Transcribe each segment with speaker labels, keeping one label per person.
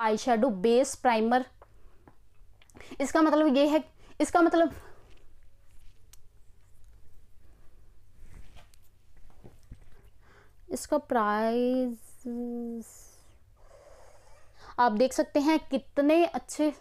Speaker 1: आई shadow base primer इसका मतलब ये है इसका मतलब इसका प्राइस आप देख सकते हैं कितने अच्छे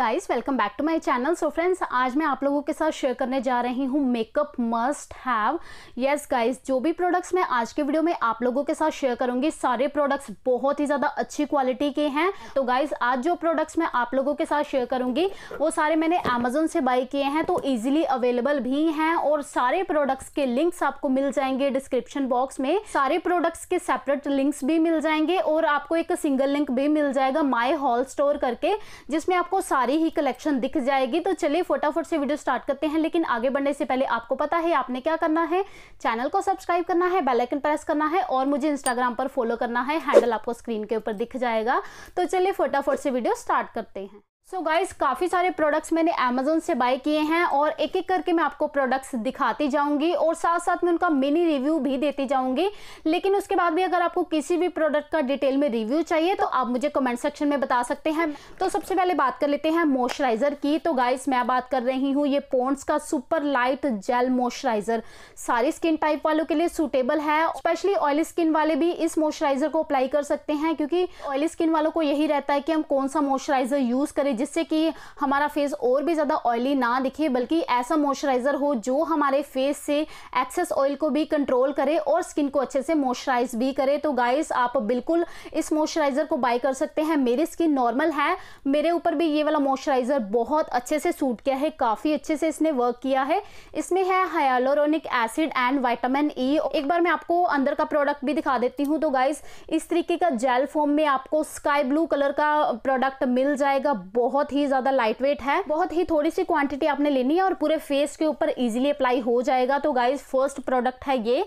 Speaker 1: guys welcome back to my channel so friends आज मैं आप लोगों के साथ शेयर करने जा रही हूँ makeup must have yes guys जो भी प्रोडक्ट्स मैं आज के वीडियो में आप लोगों के साथ शेयर करूंगी सारे प्रोडक्ट्स बहुत ही ज़्यादा अच्छी क्वालिटी के हैं तो गाइस आज जो प्रोडक्ट्स मैं आप लोगों के साथ शेयर करूंगी वो सारे मैंने अमेजोन से बाई किए हैं तो ईजिली अवेलेबल भी हैं और सारे प्रोडक्ट्स के लिंक्स आपको मिल जाएंगे डिस्क्रिप्शन बॉक्स में सारे प्रोडक्ट्स के सेपरेट लिंक्स भी मिल जाएंगे और आपको एक सिंगल लिंक भी मिल जाएगा माई हॉल स्टोर करके जिसमें आपको सारे सारी ही कलेक्शन दिख जाएगी तो चलिए फटाफट से वीडियो स्टार्ट करते हैं लेकिन आगे बढ़ने से पहले आपको पता है आपने क्या करना है चैनल को सब्सक्राइब करना है बेलाइकन प्रेस करना है और मुझे इंस्टाग्राम पर फॉलो करना है हैंडल आपको स्क्रीन के ऊपर दिख जाएगा तो चलिए फटाफट से वीडियो स्टार्ट करते हैं सो so गाइज काफ़ी सारे प्रोडक्ट्स मैंने अमेजोन से बाय किए हैं और एक एक करके मैं आपको प्रोडक्ट्स दिखाती जाऊंगी और साथ साथ में उनका मिनी रिव्यू भी देती जाऊंगी लेकिन उसके बाद भी अगर आपको किसी भी प्रोडक्ट का डिटेल में रिव्यू चाहिए तो आप मुझे कमेंट सेक्शन में बता सकते हैं तो सबसे पहले बात कर लेते हैं मॉइस्चराइज़र की तो गाइज मैं बात कर रही हूँ ये पोन्स का सुपर लाइट जेल मॉइस्चराइज़र सारी स्किन टाइप वालों के लिए सूटेबल है स्पेशली ऑयली स्किन वाले भी इस मॉइस्चराइज़र को अप्लाई कर सकते हैं क्योंकि ऑयली स्किन वालों को यही रहता है कि हम कौन सा मॉइस्चराइज़र यूज़ करें जिससे कि हमारा फेस और भी ज़्यादा ऑयली ना दिखे बल्कि ऐसा मॉइस्चराइज़र हो जो हमारे फेस से एक्सेस ऑयल को भी कंट्रोल करे और स्किन को अच्छे से मॉइस्चराइज भी करे तो गाइस आप बिल्कुल इस मॉइस्चराइज़र को बाय कर सकते हैं मेरी स्किन नॉर्मल है मेरे ऊपर भी ये वाला मॉइस्चराइज़र बहुत अच्छे से सूट किया है काफ़ी अच्छे से इसने वर्क किया है इसमें है hyaluronic acid and vitamin E एक बार मैं आपको अंदर का प्रोडक्ट भी दिखा देती हूँ तो गाइस इस तरीके का जेल फॉर्म में आपको स्काई ब्लू कलर का प्रोडक्ट मिल जाएगा बहुत बहुत ही ज़्यादा लाइट वेट है बहुत ही थोड़ी सी क्वांटिटी आपने लेनी है और पूरे फेस के ऊपर ईजिली अप्लाई हो जाएगा तो गाइज फर्स्ट प्रोडक्ट है ये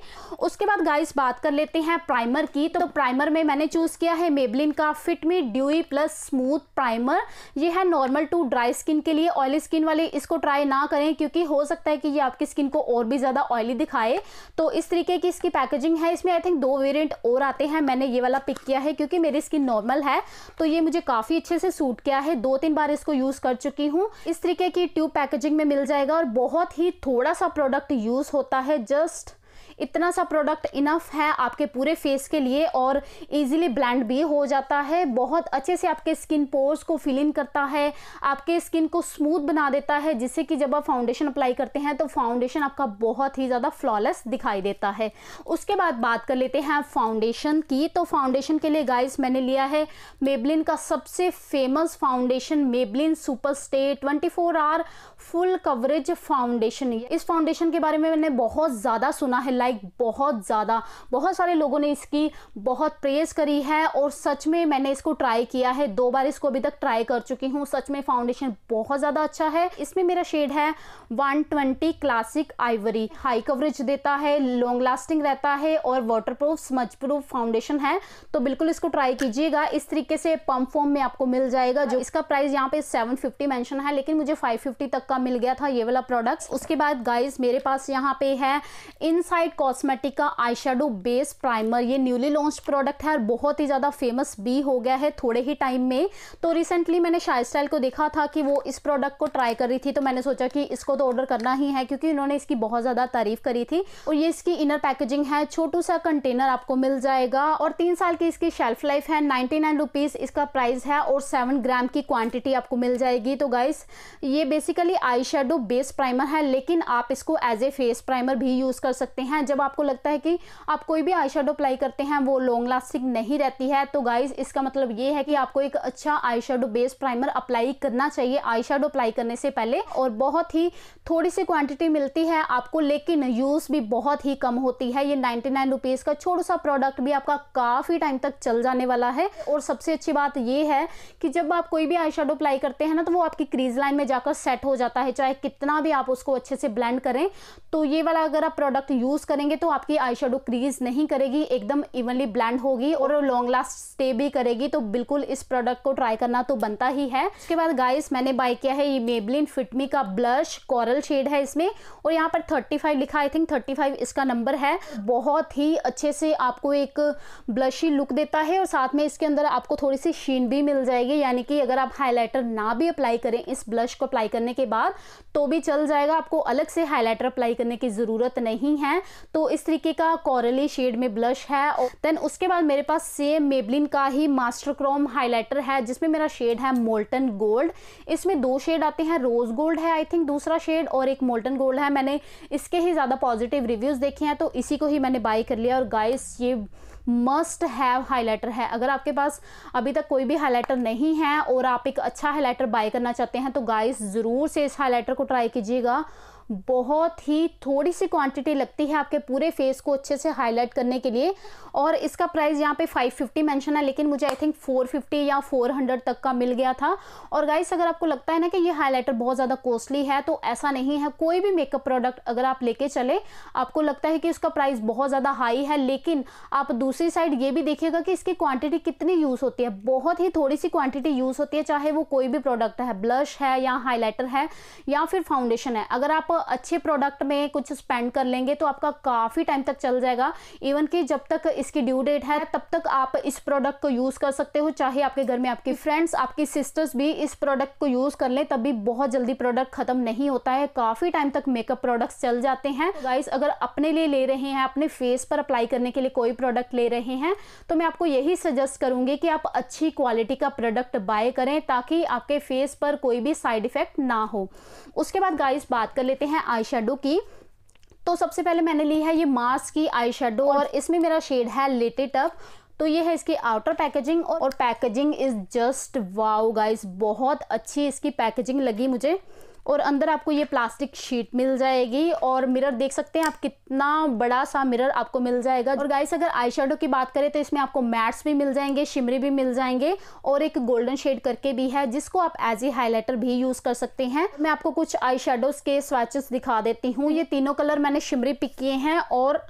Speaker 1: उसके बाद गाइज बात कर लेते हैं प्राइमर की तो प्राइमर में मैंने चूज़ किया है मेबलिन का Fit Me dewy plus smooth primer ये है नॉर्मल टू ड्राई स्किन के लिए ऑयली स्किन वाले इसको ट्राई ना करें क्योंकि हो सकता है कि ये आपकी स्किन को और भी ज़्यादा ऑयली दिखाए तो इस तरीके की इसकी पैकेजिंग है इसमें आई थिंक दो वेरियंट और आते हैं मैंने ये वाला पिक किया है क्योंकि मेरी स्किन नॉर्मल है तो ये मुझे काफ़ी अच्छे से सूट किया है दो तीन बार इसको यूज कर चुकी हूँ इस तरीके की ट्यूब पैकेजिंग में मिल जाएगा और बहुत ही थोड़ा सा प्रोडक्ट यूज होता है जस्ट इतना सा प्रोडक्ट इनफ है आपके पूरे फेस के लिए और इजीली ब्लेंड भी हो जाता है बहुत अच्छे से आपके स्किन पोर्स को फिल इन करता है आपके स्किन को स्मूथ बना देता है जिससे कि जब आप फाउंडेशन अप्लाई करते हैं तो फाउंडेशन आपका बहुत ही ज़्यादा फ्लॉलेस दिखाई देता है उसके बाद बात कर लेते हैं फाउंडेशन की तो फाउंडेशन के लिए गाइस मैंने लिया है मेबलिन का सबसे famous foundation Maybelline super stay twenty hour full coverage foundation इस फाउंडेशन के बारे में मैंने बहुत ज़्यादा सुना है लाइक बहुत ज़्यादा बहुत सारे लोगों ने इसकी बहुत प्रेस करी है और सच में मैंने इसको ट्राई किया है दो बार इसको अभी तक ट्राई कर चुकी हूँ सच में फाउंडेशन बहुत ज़्यादा अच्छा है इसमें मेरा शेड है 120 क्लासिक आइवरी हाई कवरेज देता है लॉन्ग लास्टिंग रहता है और water proof smudge proof foundation है तो बिल्कुल इसको ट्राई कीजिएगा इस तरीके से पम्प फॉर्म में आपको मिल जाएगा जो इसका प्राइस यहाँ पे सेवन फिफ्टी है लेकिन मुझे फिफ्टी तक का मिल गया था ये वाला प्रोडक्ट उसके बाद गाइज मेरे पास यहाँ पे है इन कॉस्मेटिक का आई शेडो बेस प्राइमर ये न्यूली लॉन्च प्रोडक्ट है और बहुत ही ज़्यादा फेमस भी हो गया है थोड़े ही टाइम में तो रिसेंटली मैंने शाय स्टाइल को देखा था कि वो इस प्रोडक्ट को ट्राई कर रही थी तो मैंने सोचा कि इसको तो ऑर्डर करना ही है क्योंकि इन्होंने इसकी बहुत ज़्यादा तारीफ करी थी और ये इसकी इनर पैकेजिंग है छोटू सा कंटेनर आपको मिल जाएगा और तीन साल की इसकी शेल्फ लाइफ है नाइन्टी नाइन इसका प्राइस है और सेवन ग्राम की क्वांटिटी आपको मिल जाएगी तो गाइस ये बेसिकली आई बेस प्राइमर है लेकिन आप इसको एज ए फेस प्राइमर भी यूज़ कर सकते हैं हैं जब आपको लगता है कि आप कोई भी आई शेडो अप्लाई करते हैं वो लॉन्ग लास्टिंग नहीं रहती है तो गाइज इसका मतलब ये है कि आपको एक अच्छा eye shadow based primer apply करना चाहिए आई शेडो अप्लाई करने से पहले और बहुत ही थोड़ी सी क्वांटिटी मिलती है आपको लेकिन यूज़ भी बहुत ही कम होती है ये नाइनटी नाइन रुपीज़ का छोटा सा प्रोडक्ट भी आपका काफ़ी टाइम तक चल जाने वाला है और सबसे अच्छी बात ये है कि जब आप कोई भी आई शेडो अप्लाई करते हैं ना तो वो आपकी क्रीज लाइन में जाकर सेट हो जाता है चाहे कितना भी आप उसको अच्छे से ब्लेंड करें तो ये वाला अगर आप प्रोडक्ट यूज़ करेंगे तो आपकी आई शेडो क्रीज नहीं करेगी एकदम इवनली ब्लैंड होगी और लॉन्ग लास्ट स्टे भी करेगी तो बिल्कुल इस प्रोडक्ट को ट्राई करना तो बनता ही है उसके बाद गाइस मैंने बाय किया है ये मेबलिन फिटमी का ब्लश कॉरल शेड है इसमें और यहाँ पर 35 लिखा आई थिंक 35 इसका नंबर है बहुत ही अच्छे से आपको एक ब्लशी लुक देता है और साथ में इसके अंदर आपको थोड़ी सी शीन भी मिल जाएगी यानी कि अगर आप हाईलाइटर ना भी अप्लाई करें इस ब्लश को अप्लाई करने के बाद तो भी चल जाएगा आपको अलग से हाईलाइटर अप्लाई करने की ज़रूरत नहीं है तो इस तरीके का कॉरली शेड में ब्लश है और देन उसके बाद मेरे पास सेम मेबलिन का ही मास्टर क्रोम हाईलाइटर है जिसमें मेरा शेड है मोल्टन गोल्ड इसमें दो शेड आते हैं रोज़ गोल्ड है आई थिंक दूसरा शेड और एक मोल्टन गोल्ड है मैंने इसके ही ज़्यादा पॉजिटिव रिव्यूज़ देखे हैं तो इसी को ही मैंने बाई कर लिया और गाइस ये मस्ट हैव हाइलाइटर है अगर आपके पास अभी तक कोई भी हाइलाइटर नहीं है और आप एक अच्छा हाइलाइटर बाय करना चाहते हैं तो गाइस ज़रूर से इस हाइलाइटर को ट्राई कीजिएगा बहुत ही थोड़ी सी क्वांटिटी लगती है आपके पूरे फेस को अच्छे से हाईलाइट करने के लिए और इसका प्राइस यहाँ पे 550 मेंशन है लेकिन मुझे आई थिंक 450 या 400 तक का मिल गया था और गाइस अगर आपको लगता है ना कि ये हाईलाइटर बहुत ज़्यादा कॉस्टली है तो ऐसा नहीं है कोई भी मेकअप प्रोडक्ट अगर आप लेके चले आपको लगता है कि इसका प्राइस बहुत ज़्यादा हाई है लेकिन आप दूसरी साइड ये भी देखिएगा कि इसकी क्वांटिटी कितनी यूज़ होती है बहुत ही थोड़ी सी क्वांटिटी यूज़ होती है चाहे वो कोई भी प्रोडक्ट है ब्लश है या हाईलाइटर है या फिर फाउंडेशन है अगर आप अच्छे प्रोडक्ट में कुछ स्पेंड कर लेंगे तो आपका काफ़ी टाइम तक चल जाएगा इवन कि जब तक इसकी ड्यू डेट है तब तक आप इस प्रोडक्ट को यूज़ कर सकते हो चाहे आपके घर में आपके फ्रेंड्स आपकी सिस्टर्स भी इस प्रोडक्ट को यूज़ कर लें तब भी बहुत जल्दी प्रोडक्ट ख़त्म नहीं होता है काफ़ी टाइम तक मेकअप प्रोडक्ट्स चल जाते हैं गाइस तो अगर अपने लिए ले रहे हैं अपने फेस पर अप्लाई करने के लिए कोई प्रोडक्ट ले रहे हैं तो मैं आपको यही सजेस्ट करूँगी कि आप अच्छी क्वालिटी का प्रोडक्ट बाय करें ताकि आपके फेस पर कोई भी साइड इफ़ेक्ट ना हो उसके बाद गाइस बात कर लेते लेते हैं आई की तो सबसे पहले मैंने ली है ये मार्स की आई और इसमें मेरा शेड है लेटेड अप तो ये है इसकी आउटर पैकेजिंग और packaging is just wow guys बहुत अच्छी इसकी पैकेजिंग लगी मुझे और अंदर आपको ये प्लास्टिक शीट मिल जाएगी और मिरर देख सकते हैं आप कितना बड़ा सा मिरर आपको मिल जाएगा और गाइस अगर आई की बात करें तो इसमें आपको मैट्स भी मिल जाएंगे शिमरी भी मिल जाएंगे और एक गोल्डन शेड करके भी है जिसको आप एज ए हाईलाइटर भी यूज कर सकते हैं मैं आपको कुछ आई के स्वाचेस दिखा देती हूँ ये तीनों कलर मैंने शिमरी पिक किए हैं और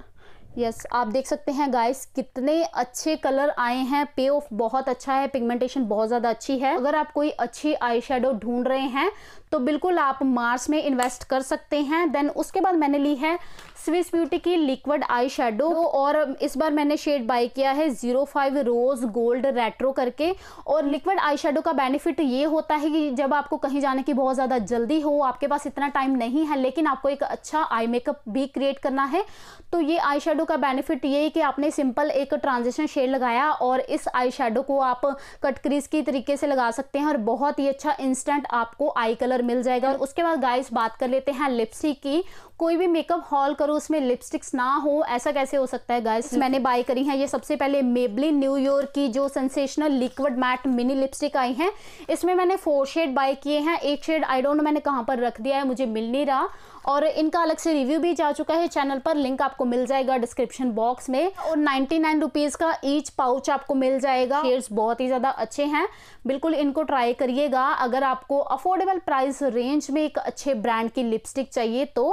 Speaker 1: यस आप देख सकते हैं गाइस कितने अच्छे कलर आए हैं पे ऑफ बहुत अच्छा है पिगमेंटेशन बहुत ज़्यादा अच्छी है अगर आप कोई अच्छी आई शेडो ढूंढ रहे हैं तो बिल्कुल आप मार्स में इन्वेस्ट कर सकते हैं देन उसके बाद मैंने ली है स्विस ब्यूटी की लिक्विड आई शेडो और इस बार मैंने शेड बाय किया है zero five rose gold retro करके और लिक्विड आई शेडो का बेनिफिट ये होता है कि जब आपको कहीं जाने की बहुत ज़्यादा जल्दी हो आपके पास इतना टाइम नहीं है लेकिन आपको एक अच्छा आई मेकअप भी क्रिएट करना है तो ये आई शेडो का बेनिफिट ये है कि आपने सिंपल एक ट्रांजिशन शेड लगाया और इस आई शेडो को आप कट क्रीज की तरीके से लगा सकते हैं और बहुत ही अच्छा इंस्टेंट आपको आई कलर मिल जाएगा और उसके बाद गाइस बात कर लेते हैं लिपस्टिक की कोई भी मेकअप हॉल करो उसमें लिपस्टिक्स ना हो ऐसा कैसे हो सकता है गाइस मैंने बाय करी है ये सबसे पहले मेबलिन न्यूयॉर्क की जो sensational liquid matte mini lipstick आई है इसमें मैंने फोर शेड बाय किए हैं एक शेड आई डोंट नो मैंने कहाँ पर रख दिया है मुझे मिल नहीं रहा और इनका अलग से रिव्यू भी जा चुका है चैनल पर लिंक आपको मिल जाएगा डिस्क्रिप्शन बॉक्स में और नाइन्टी नाइन रुपीज़ का ईच पाउच आपको मिल जाएगा शेड्स बहुत ही ज़्यादा अच्छे हैं बिल्कुल इनको ट्राई करिएगा अगर आपको अफोर्डेबल प्राइस रेंज में एक अच्छे ब्रांड की लिपस्टिक चाहिए तो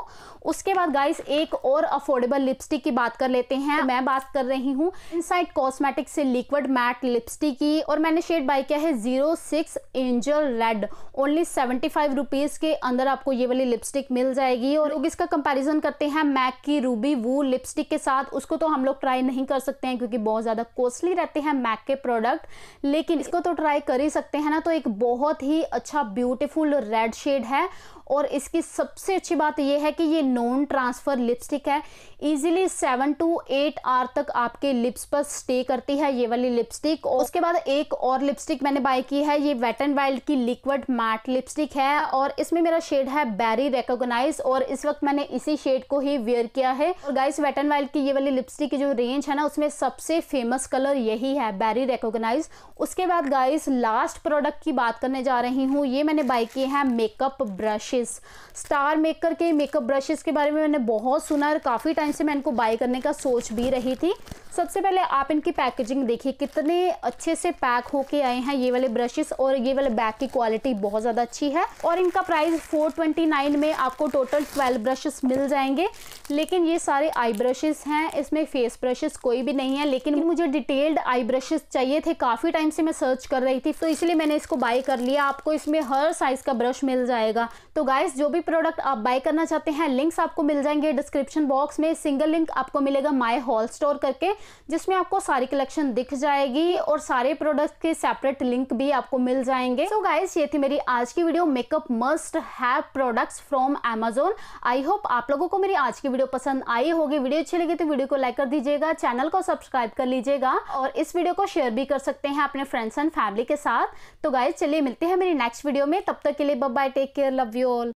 Speaker 1: उसके बाद गाइस एक एक और अफोर्डेबल लिपस्टिक की बात कर लेते हैं तो मैं बात कर रही हूँ इनसाइड कॉस्मेटिक से लिक्विड मैट लिपस्टिक की और मैंने शेड बाई किया है zero six angel red only seventy five rupees के अंदर आपको ये वाली लिपस्टिक मिल जाएगी और लोग इसका कंपेरिजन करते हैं मैक की रूबी वू लिपस्टिक के साथ उसको तो हम लोग ट्राई नहीं कर सकते हैं क्योंकि बहुत ज़्यादा कॉस्टली रहते हैं मैक के प्रोडक्ट लेकिन इसको तो ट्राई कर ही सकते हैं ना तो एक बहुत ही अच्छा ब्यूटिफुल रेड शेड है और इसकी सबसे अच्छी बात यह है कि ये नॉन ट्रांसफ़र लिपस्टिक है easily seven to eight hour तक आपके लिप्स पर स्टे करती है ये वाली लिपस्टिक उसके बाद एक और लिपस्टिक मैंने बाय की है ये वेट एंड वाइल्ड की लिक्विड मैट लिपस्टिक है और इसमें मेरा शेड है बैरी रेकोगनाइज और इस वक्त मैंने इसी शेड को ही वेयर किया है और गाइस वेट एंड वाइल्ड की ये वाली लिपस्टिक की जो रेंज है ना उसमें सबसे फेमस कलर यही है बैरी रेकोगनाइज उसके बाद गाइस लास्ट प्रोडक्ट की बात करने जा रही हूँ ये मैंने बाय किए हैं मेकअप ब्रशेस स्टार मेकर के मेकअप ब्रशेस के बारे में मैंने बहुत सुना है काफ़ी टाइम टाइम से मैं इनको बाय करने का सोच भी रही थी सबसे पहले आप इनकी पैकेजिंग देखिए कितने अच्छे से पैक होके आए हैं ये वाले ब्रशेस और ये वाले बैग की क्वालिटी बहुत ज़्यादा अच्छी है और इनका प्राइस 429 में आपको टोटल 12 ब्रशेस मिल जाएंगे लेकिन ये सारे आई ब्रशेस हैं इसमें फेस ब्रशेस कोई भी नहीं है लेकिन मुझे डिटेल्ड आई ब्रशेस चाहिए थे काफ़ी टाइम से मैं सर्च कर रही थी तो इसलिए मैंने इसको बाय कर लिया आपको इसमें हर साइज़ का ब्रश मिल जाएगा तो गाइस जो भी प्रोडक्ट आप बाय करना चाहते हैं लिंक्स आपको मिल जाएंगे डिस्क्रिप्शन बॉक्स में सिंगल लिंक आपको मिलेगा माय हॉल स्टोर करके जिसमें आपको सारी कलेक्शन दिख जाएगी और सारे प्रोडक्ट के सेपरेट लिंक भी आपको मिल जाएंगे सो so गाइज ये थी मेरी आज की video makeup must have products from Amazon I hope आप लोगों को मेरी आज की वीडियो पसंद आई होगी वीडियो अच्छी लगी तो वीडियो को लाइक कर दीजिएगा चैनल को सब्सक्राइब कर लीजिएगा और इस वीडियो को शेयर भी कर सकते हैं अपने फ्रेंड्स एंड फैमिली के साथ तो गाइज चलिए मिलते हैं मेरी नेक्स्ट वीडियो में तब तक के लिए bye take care love you all